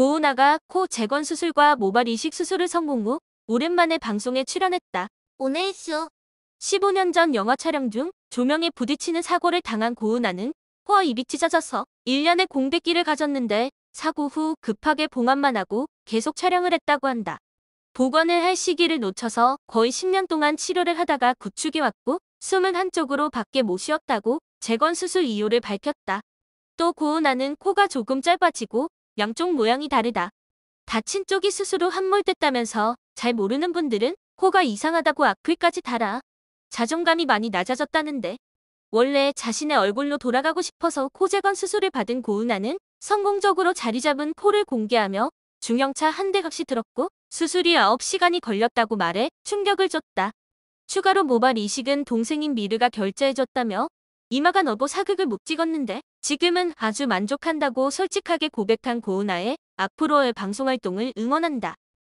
고은아가 코 재건 수술과 모발 이식 수술을 성공 후 오랜만에 방송에 출연했다. 오네쇼 15년 전 영화 촬영 중 조명에 부딪히는 사고를 당한 고은아는 코와 입이 찢어져서 1년의 공백기를 가졌는데 사고 후 급하게 봉합만 하고 계속 촬영을 했다고 한다. 복원을 할 시기를 놓쳐서 거의 10년 동안 치료를 하다가 구축이 왔고 숨은 한쪽으로 밖에 못 쉬었다고 재건 수술 이유를 밝혔다. 또 고은아는 코가 조금 짧아지고 양쪽 모양이 다르다. 다친 쪽이 스스로 함몰됐다면서 잘 모르는 분들은 코가 이상하다고 악플까지 달아. 자존감이 많이 낮아졌다는데. 원래 자신의 얼굴로 돌아가고 싶어서 코재건 수술을 받은 고은아는 성공적으로 자리 잡은 코를 공개하며 중형차 한대 각시 들었고 수술이 9시간이 걸렸다고 말해 충격을 줬다. 추가로 모발 이식은 동생인 미르가 결제해줬다며 이마가 너보 사극을 못 찍었는데 지금은 아주 만족한다고 솔직하게 고백한 고은아의 앞으로의 방송활동을 응원한다.